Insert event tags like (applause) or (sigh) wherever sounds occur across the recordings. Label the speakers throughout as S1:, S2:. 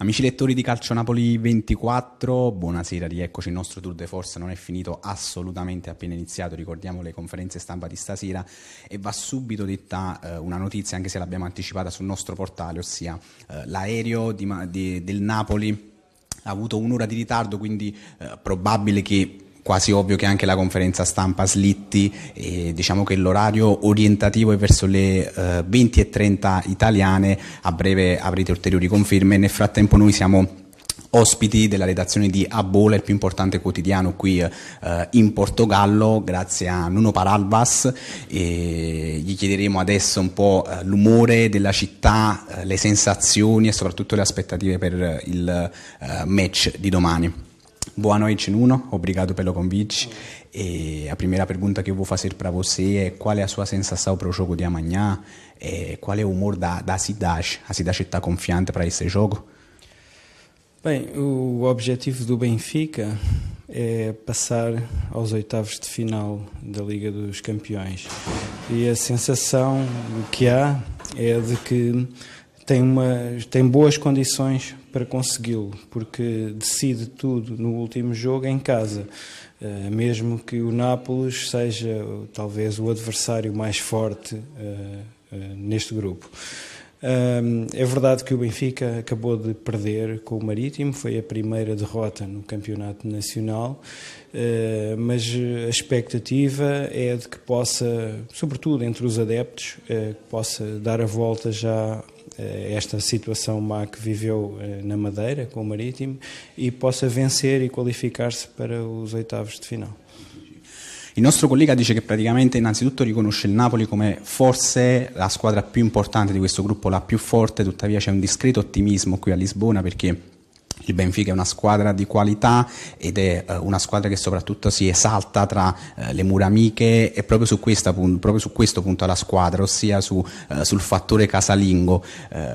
S1: Amici lettori di Calcio Napoli 24, buonasera, rieccoci, il nostro tour de force non è finito assolutamente appena iniziato, ricordiamo le conferenze stampa di stasera e va subito detta eh, una notizia, anche se l'abbiamo anticipata sul nostro portale, ossia eh, l'aereo di, di, del Napoli ha avuto un'ora di ritardo, quindi eh, probabile che quasi ovvio che anche la conferenza stampa slitti e diciamo che l'orario orientativo è verso le eh, 20 italiane, a breve avrete ulteriori conferme, nel frattempo noi siamo ospiti della redazione di Abola, il più importante quotidiano qui eh, in Portogallo, grazie a Nuno Paralvas. E gli chiederemo adesso un po' eh, l'umore della città, eh, le sensazioni e soprattutto le aspettative per il eh, match di domani. Boa noite, Nuno. Obrigado pelo convite. E eh, a primeira pergunta que eu vou fazer para você é qual é a sua sensação para o jogo de amanhã? Eh, qual é o humor da, da cidade? A cidade está confiante para esse jogo?
S2: Bem, o objetivo do Benfica é passar aos oitavos de final da Liga dos Campeões. E a sensação que há é de que tem, uma, tem boas condições para consegui-lo, porque decide tudo no último jogo em casa. Uh, mesmo que o Nápoles seja talvez o adversário mais forte uh, uh, neste grupo. É verdade que o Benfica acabou de perder com o Marítimo, foi a primeira derrota no Campeonato Nacional, eh, mas a expectativa é de que possa, sobretudo entre os adeptos, eh, que possa dar a volta já eh, esta situação má que viveu na Madeira com o Marítimo e possa vencer e qualificar-se para os oitavos de final.
S1: Il nostro collega dice che praticamente innanzitutto riconosce il Napoli come forse la squadra più importante di questo gruppo, la più forte, tuttavia c'è un discreto ottimismo qui a Lisbona perché il Benfica è una squadra di qualità ed è eh, una squadra che soprattutto si esalta tra eh, le mura amiche e proprio su, questa, proprio su questo punto la squadra, ossia su, eh, sul fattore casalingo.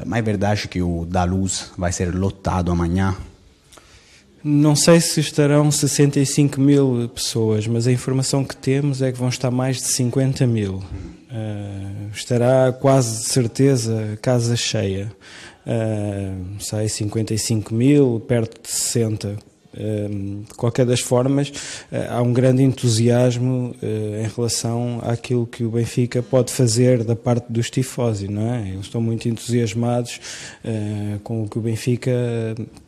S1: Ma è verdade che o da luz vai ser a amanhã?
S2: Não sei se estarão 65 mil pessoas, mas a informação que temos é que vão estar mais de 50 mil. Uh, estará quase de certeza casa cheia. Uh, sei, 55 mil, perto de 60, de qualquer das formas, eh, há um grande entusiasmo eh, em relação àquilo que o Benfica pode fazer da parte dos tifosi, não é? Eles estão muito entusiasmados eh, com o que o Benfica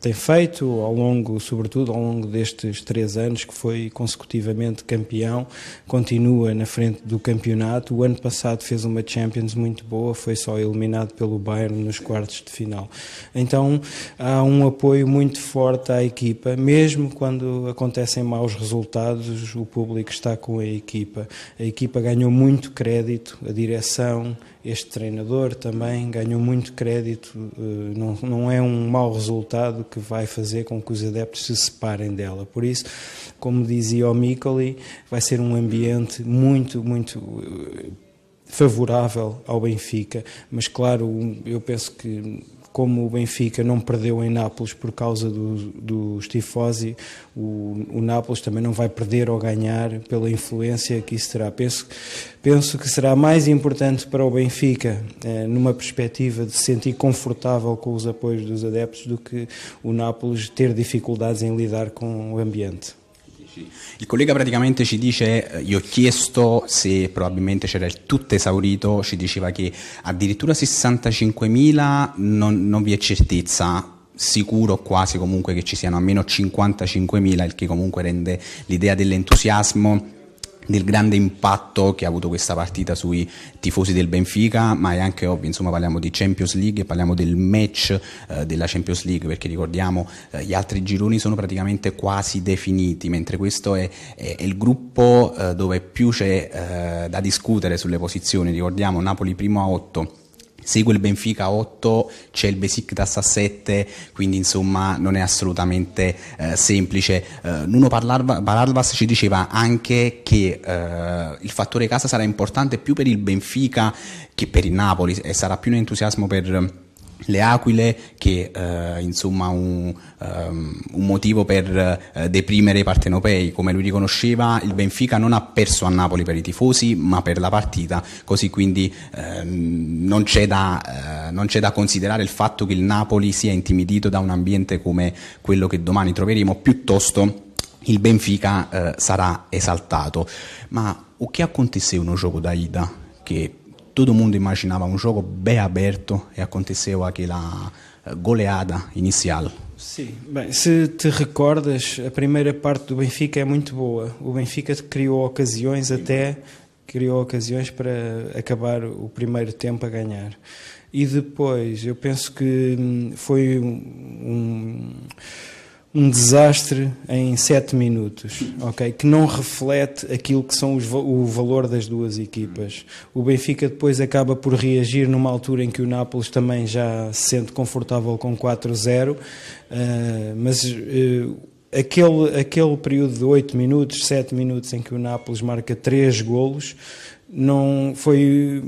S2: tem feito ao longo, sobretudo ao longo destes três anos que foi consecutivamente campeão, continua na frente do campeonato. O ano passado fez uma Champions muito boa, foi só eliminado pelo Bayern nos quartos de final. Então há um apoio muito forte à equipa, mesmo mesmo quando acontecem maus resultados, o público está com a equipa. A equipa ganhou muito crédito, a direção, este treinador também ganhou muito crédito. Eh, não, não é um mau resultado que vai fazer com que os adeptos se separem dela. Por isso, como dizia o Micoli, vai ser um ambiente muito, muito eh, favorável ao Benfica, mas claro, eu penso que como o Benfica não perdeu em Nápoles por causa do, dos o, o Nápoles também não vai perder ou ganhar pela influência que isso terá. Penso, penso que será mais importante para o Benfica, eh, numa perspectiva de se sentir confortável com os apoios dos adeptos, do que o Nápoles ter dificuldades em lidar com o ambiente.
S1: Il collega praticamente ci dice, gli eh, ho chiesto se probabilmente c'era il tutto esaurito, ci diceva che addirittura 65.000 non, non vi è certezza, sicuro quasi comunque che ci siano almeno 55.000, il che comunque rende l'idea dell'entusiasmo del grande impatto che ha avuto questa partita sui tifosi del Benfica, ma è anche ovvio, insomma parliamo di Champions League parliamo del match eh, della Champions League, perché ricordiamo eh, gli altri gironi sono praticamente quasi definiti, mentre questo è, è, è il gruppo eh, dove più c'è eh, da discutere sulle posizioni, ricordiamo Napoli primo a 8 segue il Benfica a 8, c'è il Besiktas a 7, quindi insomma non è assolutamente eh, semplice. Eh, Nuno Paralvas ci diceva anche che eh, il fattore casa sarà importante più per il Benfica che per il Napoli e sarà più un entusiasmo per le aquile che eh, insomma un, um, un, motivo per eh, deprimere i partenopei come lui riconosceva il Benfica non ha perso a Napoli per i tifosi ma per la partita così quindi eh, non, c'è da, eh, non, c'è da, considerare il fatto che il Napoli sia intimidito da un ambiente come quello che domani troveremo piuttosto il Benfica eh, sarà esaltato ma o che aconteceu no gioco da ida che todo mundo imaginava um jogo bem aberto e aconteceu aquela eh, goleada inicial.
S2: Sim, bem, se te recordas, a primeira parte do Benfica é muito boa. O Benfica criou ocasiões Sim. até criou ocasiões para acabar o primeiro tempo a ganhar. E depois, eu penso que hum, foi um, um um desastre em 7 minutos, ok? Que não reflete aquilo que são os, o valor das duas equipas. O Benfica depois acaba por reagir numa altura em que o Nápoles também já se sente confortável com 4-0, uh, eh, mas uh, aquele, aquele período de 8 minutos, 7 minutos em que o Nápoles marca 3 golos, não foi...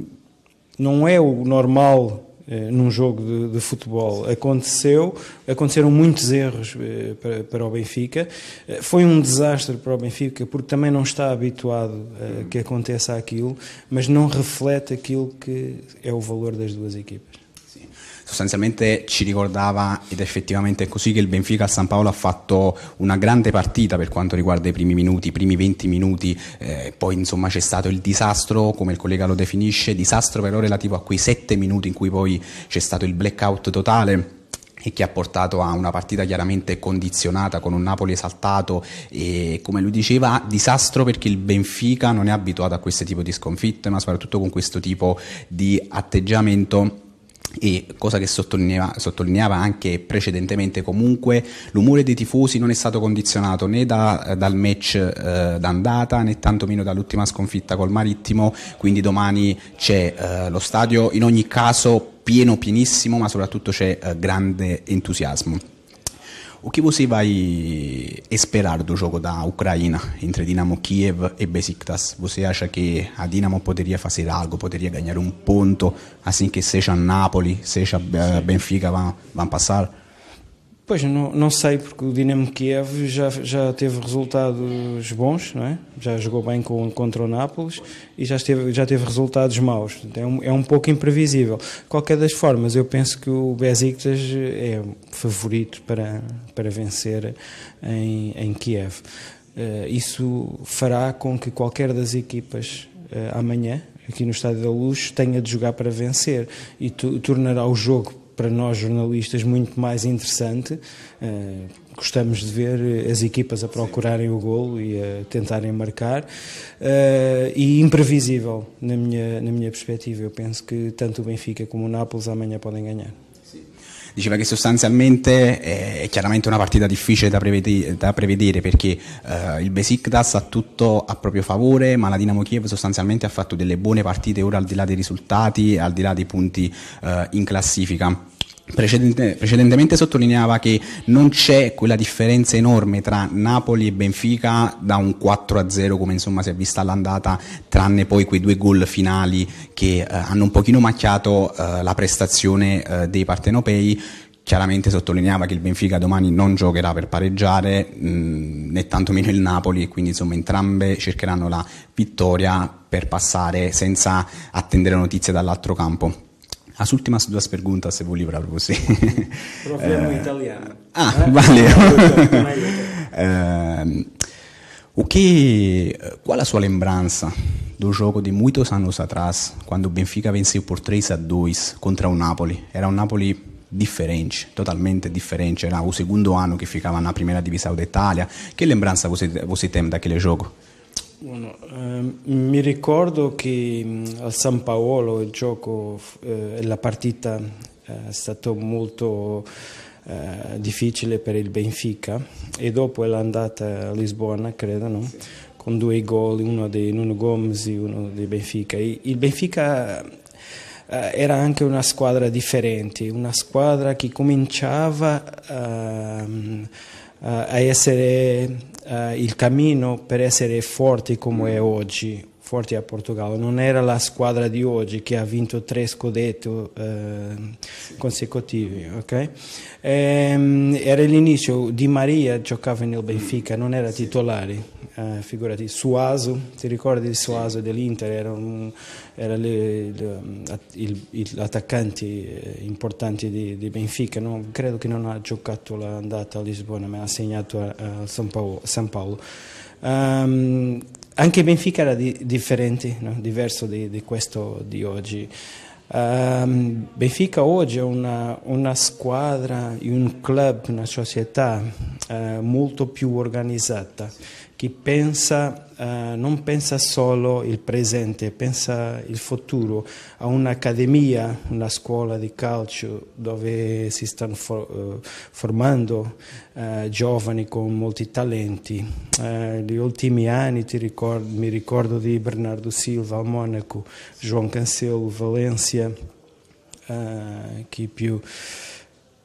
S2: Não é o normal eh, num jogo de, de, futebol. Aconteceu, aconteceram muitos erros eh, para, para, o Benfica. Eh, foi um desastre para o Benfica porque também não está habituado a que aconteça aquilo, mas não reflete aquilo que é o valor das duas equipas.
S1: sostanzialmente ci ricordava, ed effettivamente è così, che il Benfica al San Paolo ha fatto una grande partita per quanto riguarda i primi minuti, i primi 20 minuti, eh, poi insomma c'è stato il disastro, come il collega lo definisce, disastro però relativo a quei 7 minuti in cui poi c'è stato il blackout totale e che ha portato a una partita chiaramente condizionata con un Napoli esaltato e come lui diceva disastro perché il Benfica non è abituato a questo tipo di sconfitte ma soprattutto con questo tipo di atteggiamento e cosa che sottolineava, sottolineava, anche precedentemente comunque l'umore dei tifosi non è stato condizionato né da, dal match eh, d'andata né tantomeno dall'ultima sconfitta col Marittimo quindi domani c'è eh, lo stadio in ogni caso pieno pienissimo ma soprattutto c'è eh, grande entusiasmo o que você vai esperar do jogo da Ucrânia entre Dinamo Kiev e Besiktas? Você acha que a Dinamo poderia fazer algo, poderia ganhar um ponto assim que seja Napoli, seja eh, Benfica vão, vão passar?
S2: Pois, não, não sei, porque o Dinamo Kiev já, já teve resultados bons, não é? já jogou bem com, contra o Nápoles e já teve, já teve resultados maus. É um, é um pouco imprevisível. Qualquer das formas, eu penso que o Besiktas é favorito para, para vencer em, em Kiev. Eh, isso fará com que qualquer das equipas eh, amanhã, aqui no Estádio da Luz, tenha de jogar para vencer e tornará o jogo para nós jornalistas muito mais interessante. Eh, gostamos de ver as equipas a procurarem o golo e a tentarem marcar. Eh, e imprevisível, na minha, na minha perspectiva. Eu penso que tanto o Benfica como o Nápoles amanhã podem ganhar.
S1: diceva che sostanzialmente eh, è chiaramente una partita difficile da prevedere, da prevedere perché eh, il Besiktas ha tutto a proprio favore, ma la Dinamo Kiev sostanzialmente ha fatto delle buone partite ora al di là dei risultati, al di là dei punti eh, in classifica. Precedente, precedentemente sottolineava che non c'è quella differenza enorme tra Napoli e Benfica da un 4 a 0 come insomma si è vista all'andata tranne poi quei due gol finali che eh, hanno un pochino macchiato eh, la prestazione eh, dei partenopei chiaramente sottolineava che il Benfica domani non giocherà per pareggiare mh, mm, né tantomeno il Napoli e quindi insomma entrambe cercheranno la vittoria per passare senza attendere notizie dall'altro campo As últimas duas perguntas eu vou livrar para você. (laughs) Problema uh, italiano. Ah, eh? (laughs) valeu. (laughs) uh, eh, o que, qual a sua lembrança do jogo de muitos anos atrás, quando o Benfica venceu por 3 a 2 contra o Napoli? Era um Napoli diferente, totalmente diferente. Era o segundo ano que ficava na primeira divisão da Itália. Que lembrança você, você tem daquele jogo?
S2: Bueno, ehm, mi ricordo che mh, mm, al San Paolo il gioco, eh, la partita eh, è stata molto eh, difficile per il Benfica e dopo è andata a Lisbona, credo, no? sì. con due gol, uno di Nuno Gomes e uno di Benfica. E il Benfica eh, era anche una squadra differente, una squadra che cominciava ehm, a essere uh, il cammino per essere forti come è oggi, forti a Portogallo, non era la squadra di oggi che ha vinto tre scudetti uh, eh, consecutivi. Okay? E, ehm, era l'inizio, Di Maria giocava nel Benfica, non era titolare eh, figurati Suaso, ti ricordi di Suaso sì. dell'Inter, era, un, era le, le, mm, il, il attaccante eh, importante di, di Benfica, no? credo che non ha giocato l'andata a Lisbona ma ha segnato a, eh, a San Paolo. San Paolo. Um, anche Benfica era di, differente, no? diverso di, di, questo di oggi. Um, Benfica oggi è una, una, squadra, un club, una società uh, molto più organizzata chi pensa, eh, non pensa solo il presente, pensa il futuro, a un'accademia, una scuola di calcio dove si stanno for eh, formando eh, giovani con molti talenti. Eh, gli ultimi anni ricordo, mi ricordo di Bernardo Silva al Monaco, João Cancelo, Valencia, eh, chi più...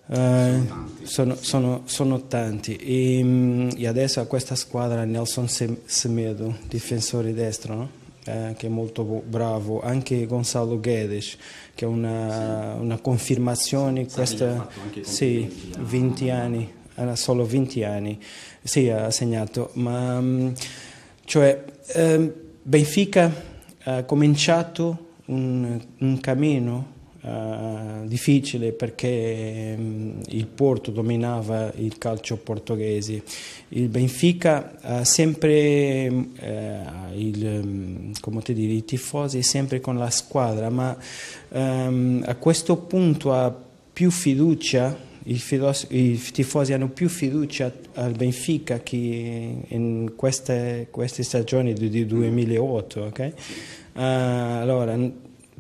S2: Eh, sono, sono, sono, tanti e, mm, e, adesso a questa squadra Nelson Semedo, difensore destro no? eh, che è molto bravo anche Gonzalo Guedes che è una, sì. una confermazione sì, questa, sì, 20 anni solo 20 anni sì, ha segnato ma mm, cioè eh, Benfica ha cominciato un, un cammino eh, difficile perché mh, mm, il Porto dominava il calcio portoghese. Il Benfica ha sempre, mm, eh, il, mm, dire, i tifosi sempre con la squadra, ma ehm, a questo punto ha più fiducia i, tifosi hanno più fiducia al Benfica che in queste, queste stagioni di 2008. Okay? Uh, allora,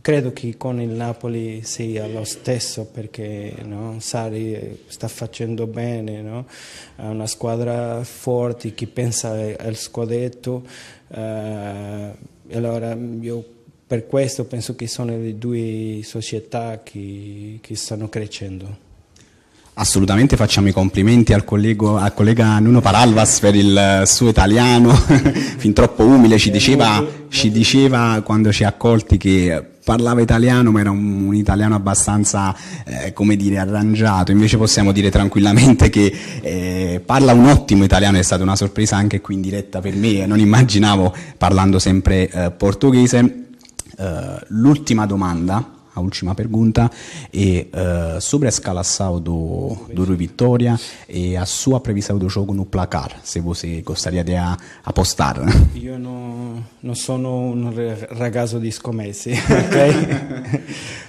S2: Credo che con il Napoli sia lo stesso perché no? Sari sta facendo bene, no? è una squadra forte che pensa al scudetto. Eh, allora io per questo penso che sono le due società che, che stanno crescendo.
S1: Assolutamente facciamo i complimenti al, collego, al collega Nuno Paralvas per il eh, suo italiano, (laughs) fin troppo umile, ci diceva, ci diceva quando ci ha accolti che parlava italiano ma era un, un italiano abbastanza eh, come dire arrangiato invece possiamo dire tranquillamente che eh, parla un ottimo italiano è stata una sorpresa anche qui in diretta per me eh, non immaginavo parlando sempre eh, portoghese eh, l'ultima domanda a última pergunta e uh, eh, sobre a escalação do, do Vitória e a sua previsão do jogo no placar, se você gostaria de apostar.
S2: Eu não, não sou um ragazzo di scommesse, (laughs) ok?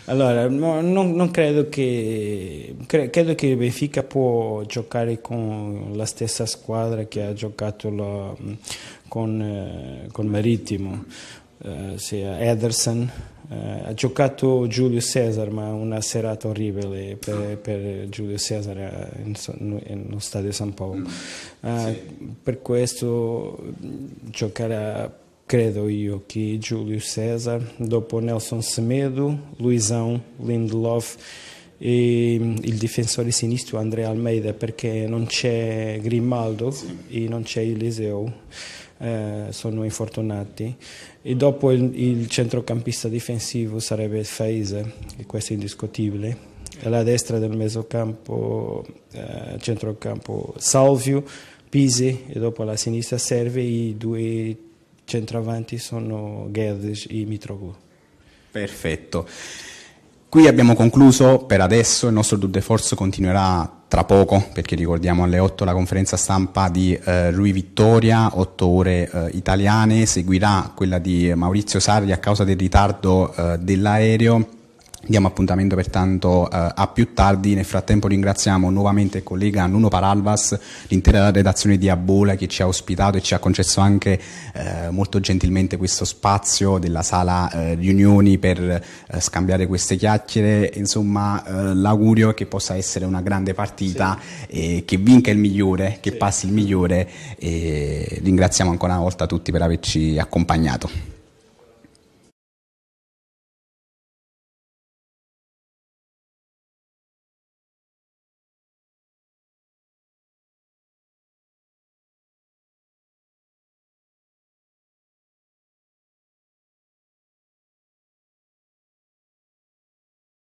S2: allora, no, non, non credo che cre, credo che Benfica può giocare con la stessa squadra che ha giocato la, con, eh, con Marittimo. Eh, sia Ederson. Eh, ha giocato Giulio Cesar, ma una serata orribile per, ah. per Giulio Cesar eh, nello stadio San Paolo. Mm. Eh, sì. Per questo mm, giocherà, credo io, che Giulio Cesar, dopo Nelson Semedo, Luizão, Lindelof Mm, il difensore sinistro Andrea Almeida perché non c'è Grimaldo sì. e non c'è Eliseu, eh, sono infortunati. E dopo il, il centrocampista difensivo sarebbe Faese e questo è indiscutibile. Alla destra del mesocampo, eh, centrocampo Salvio, Pisi e dopo la sinistra serve i due centravanti sono Gerdes e Mitroglou. Perfetto.
S1: Qui abbiamo concluso per adesso, il nostro tour de force continuerà tra poco, perché ricordiamo alle 8 la conferenza stampa di eh, Rui Vittoria, 8 ore eh, italiane, seguirà quella di Maurizio Sarri a causa del ritardo eh, dell'aereo Diamo appuntamento pertanto eh, a più tardi, nel frattempo ringraziamo nuovamente il collega Nuno Paralvas, l'intera redazione di Abola che ci ha ospitato e ci ha concesso anche eh, molto gentilmente questo spazio della sala eh, riunioni per eh, scambiare queste chiacchiere. Insomma eh, l'augurio è che possa essere una grande partita, sì. e che vinca il migliore, che sì. passi
S2: il migliore e ringraziamo ancora una volta tutti per averci accompagnato.